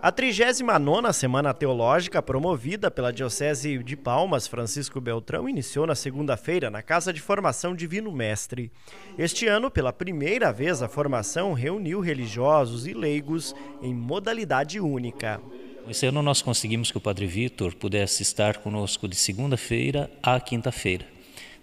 A 39 Semana Teológica, promovida pela Diocese de Palmas, Francisco Beltrão, iniciou na segunda-feira na Casa de Formação Divino Mestre. Este ano, pela primeira vez, a formação reuniu religiosos e leigos em modalidade única. Esse ano nós conseguimos que o Padre Vitor pudesse estar conosco de segunda-feira à quinta-feira.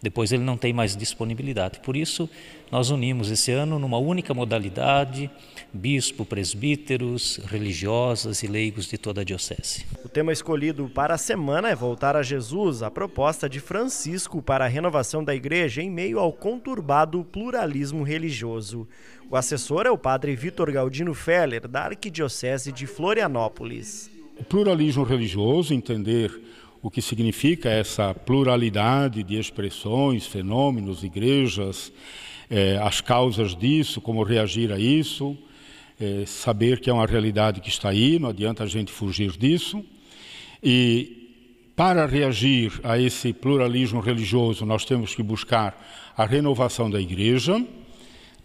Depois ele não tem mais disponibilidade. Por isso, nós unimos esse ano numa única modalidade, bispo, presbíteros, religiosas e leigos de toda a diocese. O tema escolhido para a semana é voltar a Jesus, a proposta de Francisco para a renovação da igreja em meio ao conturbado pluralismo religioso. O assessor é o padre Vitor Galdino Feller, da Arquidiocese de Florianópolis. O pluralismo religioso, entender o que significa essa pluralidade de expressões, fenômenos, igrejas, é, as causas disso, como reagir a isso, é, saber que é uma realidade que está aí, não adianta a gente fugir disso. E para reagir a esse pluralismo religioso, nós temos que buscar a renovação da igreja,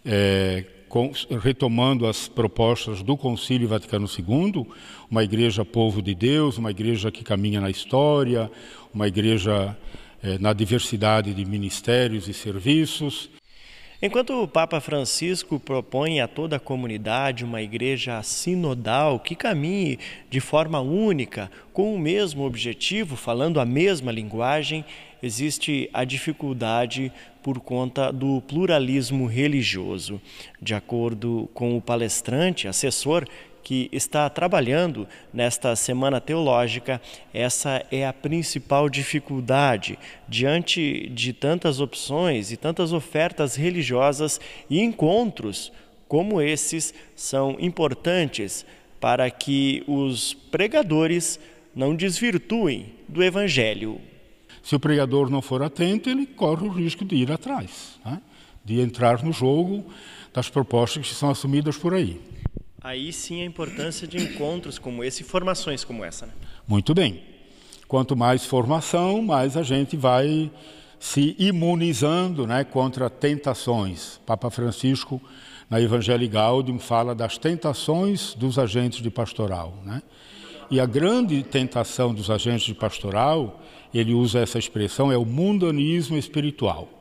é, com, retomando as propostas do Concílio Vaticano II, uma igreja povo de Deus, uma igreja que caminha na história, uma igreja eh, na diversidade de ministérios e serviços, Enquanto o Papa Francisco propõe a toda a comunidade uma igreja sinodal que caminhe de forma única, com o mesmo objetivo, falando a mesma linguagem, existe a dificuldade por conta do pluralismo religioso. De acordo com o palestrante, assessor que está trabalhando nesta semana teológica, essa é a principal dificuldade diante de tantas opções e tantas ofertas religiosas e encontros como esses são importantes para que os pregadores não desvirtuem do evangelho. Se o pregador não for atento, ele corre o risco de ir atrás, né? de entrar no jogo das propostas que são assumidas por aí. Aí sim a importância de encontros como esse e formações como essa. Né? Muito bem. Quanto mais formação, mais a gente vai se imunizando né, contra tentações. Papa Francisco, na Evangelii Gaudium, fala das tentações dos agentes de pastoral. Né? E a grande tentação dos agentes de pastoral, ele usa essa expressão, é o mundanismo espiritual.